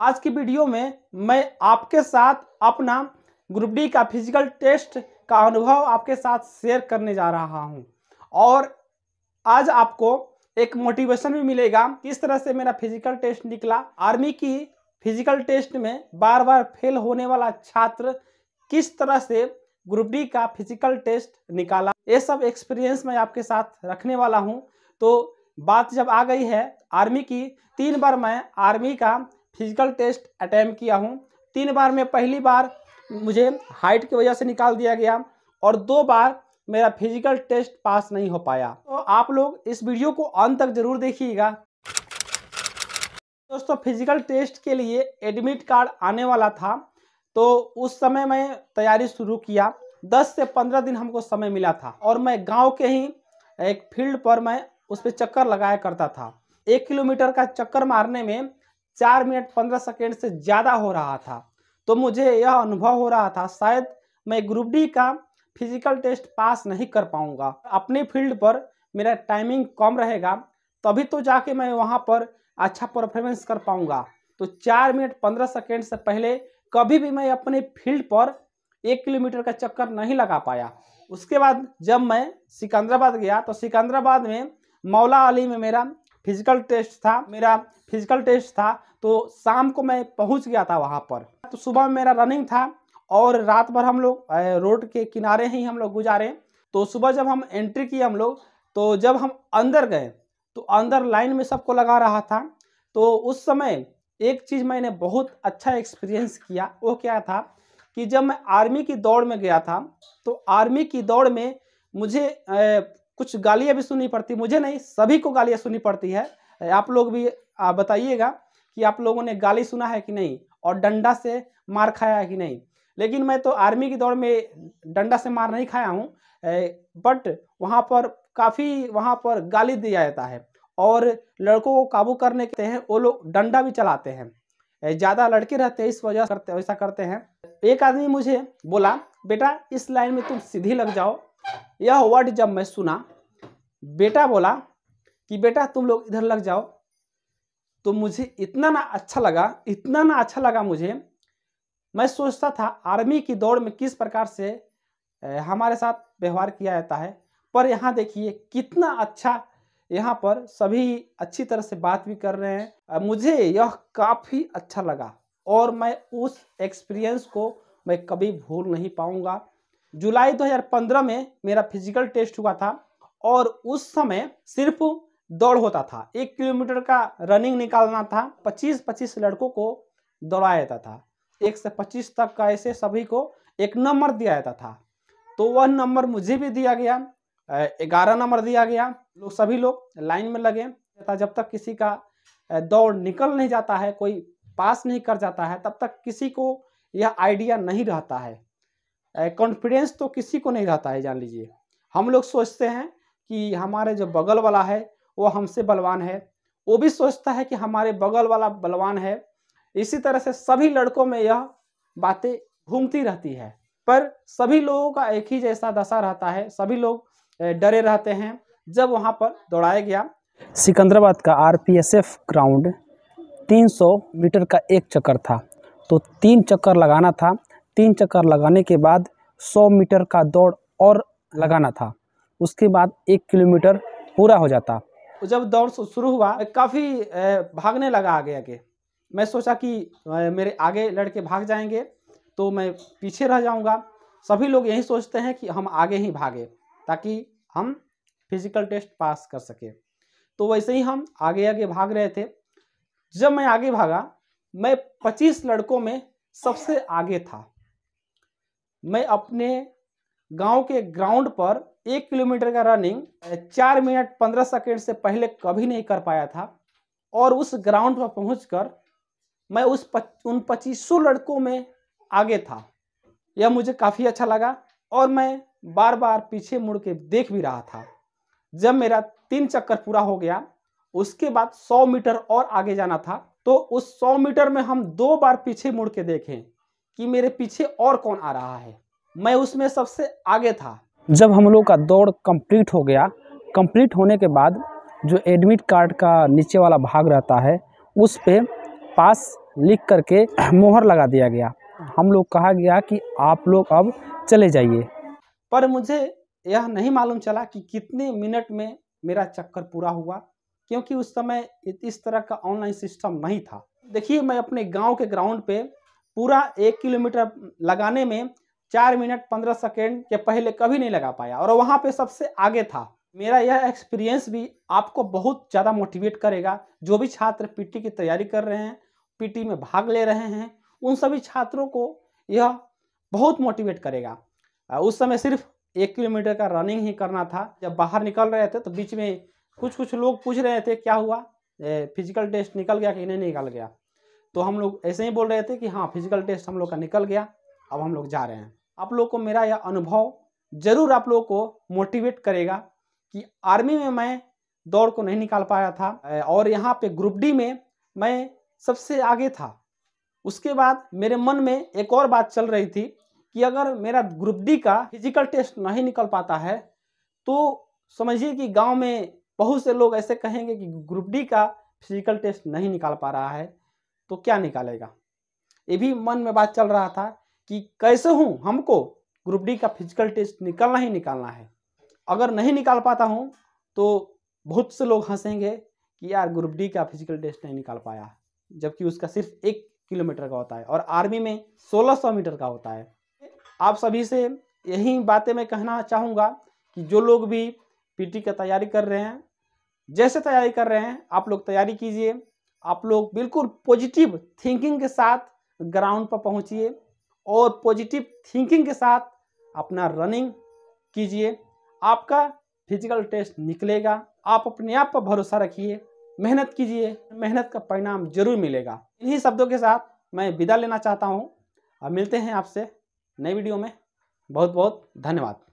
आज की वीडियो में मैं आपके साथ अपना ग्रुप डी का फिजिकल टेस्ट का अनुभव आपके साथ शेयर करने जा रहा हूं और आज आपको एक मोटिवेशन भी मिलेगा किस तरह से मेरा फिजिकल टेस्ट निकला आर्मी की फिजिकल टेस्ट में बार बार फेल होने वाला छात्र किस तरह से ग्रुप डी का फिजिकल टेस्ट निकाला ये सब एक्सपीरियंस मैं आपके साथ रखने वाला हूँ तो बात जब आ गई है आर्मी की तीन बार मैं आर्मी का फिजिकल टेस्ट अटैम्प किया हूँ तीन बार में पहली बार मुझे हाइट की वजह से निकाल दिया गया और दो बार मेरा फिजिकल टेस्ट पास नहीं हो पाया तो आप लोग इस वीडियो को अंत तक जरूर देखिएगा दोस्तों फिजिकल टेस्ट के लिए एडमिट कार्ड आने वाला था तो उस समय मैं तैयारी शुरू किया 10 से 15 दिन हमको समय मिला था और मैं गांव के ही एक फील्ड पर मैं उस पर चक्कर लगाया करता था एक किलोमीटर का चक्कर मारने में चार मिनट पंद्रह सेकेंड से ज़्यादा हो रहा था तो मुझे यह अनुभव हो रहा था शायद मैं ग्रुप डी का फिजिकल टेस्ट पास नहीं कर पाऊंगा अपने फील्ड पर मेरा टाइमिंग कम रहेगा तभी तो जाके मैं वहाँ पर अच्छा परफॉर्मेंस कर पाऊंगा तो चार मिनट पंद्रह सेकेंड से पहले कभी भी मैं अपने फील्ड पर एक किलोमीटर का चक्कर नहीं लगा पाया उसके बाद जब मैं सिकंदराबाद गया तो सिकंदराबाद में मौला अली में मेरा फिजिकल टेस्ट था मेरा फिजिकल टेस्ट था तो शाम को मैं पहुंच गया था वहां पर तो सुबह मेरा रनिंग था और रात भर हम लोग रोड के किनारे ही हम लोग गुजारे तो सुबह जब हम एंट्री किए हम लोग तो जब हम अंदर गए तो अंदर लाइन में सबको लगा रहा था तो उस समय एक चीज़ मैंने बहुत अच्छा एक्सपीरियंस किया वो क्या था कि जब मैं आर्मी की दौड़ में गया था तो आर्मी की दौड़ में मुझे कुछ गालियाँ भी सुननी पड़ती मुझे नहीं सभी को गालियाँ सुननी पड़ती है आप लोग भी बताइएगा कि आप लोगों ने गाली सुना है कि नहीं और डंडा से मार खाया है कि नहीं लेकिन मैं तो आर्मी के दौर में डंडा से मार नहीं खाया हूँ बट वहाँ पर काफ़ी वहाँ पर गाली दिया जाता है और लड़कों को काबू करने के हैं वो लोग डंडा भी चलाते हैं ज़्यादा लड़के रहते हैं इस वजह करते वैसा करते हैं एक आदमी मुझे बोला बेटा इस लाइन में तुम सीधी लग जाओ यह वर्ड जब मैं सुना बेटा बोला कि बेटा तुम लोग इधर लग जाओ तो मुझे इतना ना अच्छा लगा इतना ना अच्छा लगा मुझे मैं सोचता था आर्मी की दौड़ में किस प्रकार से हमारे साथ व्यवहार किया जाता है पर यहाँ देखिए कितना अच्छा यहाँ पर सभी अच्छी तरह से बात भी कर रहे हैं मुझे यह काफ़ी अच्छा लगा और मैं उस एक्सपीरियंस को मैं कभी भूल नहीं पाऊंगा जुलाई 2015 में मेरा फिजिकल टेस्ट हुआ था और उस समय सिर्फ दौड़ होता था एक किलोमीटर का रनिंग निकालना था 25-25 लड़कों को दौड़ाया जाता था एक से 25 तक का ऐसे सभी को एक नंबर दिया जाता था तो वह नंबर मुझे भी दिया गया ग्यारह नंबर दिया गया लोग सभी लोग लाइन में लगे था जब तक किसी का दौड़ निकल नहीं जाता है कोई पास नहीं कर जाता है तब तक किसी को यह आइडिया नहीं रहता है कॉन्फिडेंस तो किसी को नहीं रहता है जान लीजिए हम लोग सोचते हैं कि हमारे जो बगल वाला है वो हमसे बलवान है वो भी सोचता है कि हमारे बगल वाला बलवान है इसी तरह से सभी लड़कों में यह बातें घूमती रहती है पर सभी लोगों का एक ही जैसा दशा रहता है सभी लोग डरे रहते हैं जब वहाँ पर दौड़ाया गया सिकंदराबाद का आर ग्राउंड 300 मीटर का एक चक्कर था तो तीन चक्कर लगाना था तीन चक्कर लगाने के बाद सौ मीटर का दौड़ और लगाना था उसके बाद एक किलोमीटर पूरा हो जाता जब दौड़ शुरू हुआ काफ़ी भागने लगा आगे आगे मैं सोचा कि मेरे आगे लड़के भाग जाएंगे तो मैं पीछे रह जाऊंगा सभी लोग यही सोचते हैं कि हम आगे ही भागें ताकि हम फिजिकल टेस्ट पास कर सकें तो वैसे ही हम आगे आगे भाग रहे थे जब मैं आगे भागा मैं 25 लड़कों में सबसे आगे था मैं अपने गांव के ग्राउंड पर एक किलोमीटर का रनिंग चार मिनट पंद्रह सेकेंड से पहले कभी नहीं कर पाया था और उस ग्राउंड पर पहुंचकर मैं उस पच, उन पच्चीसों लड़कों में आगे था यह मुझे काफ़ी अच्छा लगा और मैं बार बार पीछे मुड़ के देख भी रहा था जब मेरा तीन चक्कर पूरा हो गया उसके बाद सौ मीटर और आगे जाना था तो उस सौ मीटर में हम दो बार पीछे मुड़ के देखें कि मेरे पीछे और कौन आ रहा है मैं उसमें सबसे आगे था जब हम लोग का दौड़ कंप्लीट हो गया कंप्लीट होने के बाद जो एडमिट कार्ड का नीचे वाला भाग रहता है उस पर पास लिख करके मोहर लगा दिया गया हम लोग कहा गया कि आप लोग अब चले जाइए पर मुझे यह नहीं मालूम चला कि कितने मिनट में मेरा चक्कर पूरा हुआ क्योंकि उस समय इस तरह का ऑनलाइन सिस्टम नहीं था देखिए मैं अपने गांव के ग्राउंड पे पूरा एक किलोमीटर लगाने में चार मिनट पंद्रह सेकेंड के पहले कभी नहीं लगा पाया और वहाँ पर सबसे आगे था मेरा यह एक्सपीरियंस भी आपको बहुत ज़्यादा मोटिवेट करेगा जो भी छात्र पीटी की तैयारी कर रहे हैं पीटी में भाग ले रहे हैं उन सभी छात्रों को यह बहुत मोटिवेट करेगा उस समय सिर्फ एक किलोमीटर का रनिंग ही करना था जब बाहर निकल रहे थे तो बीच में कुछ कुछ लोग पूछ रहे थे क्या हुआ फिजिकल टेस्ट निकल गया कि नहीं निकल गया तो हम लोग ऐसे ही बोल रहे थे कि हाँ फिजिकल टेस्ट हम लोग का निकल गया अब हम लोग जा रहे हैं आप लोग को मेरा यह अनुभव ज़रूर आप लोग को मोटिवेट करेगा कि आर्मी में मैं दौड़ को नहीं निकाल पाया था और यहाँ पे ग्रुप डी में मैं सबसे आगे था उसके बाद मेरे मन में एक और बात चल रही थी कि अगर मेरा ग्रुप डी का फिजिकल टेस्ट नहीं निकल पाता है तो समझिए कि गांव में बहुत से लोग ऐसे कहेंगे कि ग्रुप डी का फिजिकल टेस्ट नहीं निकाल पा रहा है तो क्या निकालेगा ये भी मन में बात चल रहा था कि कैसे हूँ हमको ग्रुप डी का फिजिकल टेस्ट निकालना ही निकालना है अगर नहीं निकाल पाता हूँ तो बहुत से लोग हंसेंगे कि यार ग्रुप डी का फिजिकल टेस्ट नहीं निकाल पाया जबकि उसका सिर्फ एक किलोमीटर का होता है और आर्मी में 1600 मीटर का होता है आप सभी से यही बातें मैं कहना चाहूँगा कि जो लोग भी पी का तैयारी कर रहे हैं जैसे तैयारी कर रहे हैं आप लोग तैयारी कीजिए आप लोग बिल्कुल पॉजिटिव थिंकिंग के साथ ग्राउंड पर पहुंचिए और पॉजिटिव थिंकिंग के साथ अपना रनिंग कीजिए आपका फिजिकल टेस्ट निकलेगा आप अपने आप पर भरोसा रखिए मेहनत कीजिए मेहनत का परिणाम जरूर मिलेगा इन्हीं शब्दों के साथ मैं विदा लेना चाहता हूँ और मिलते हैं आपसे नए वीडियो में बहुत बहुत धन्यवाद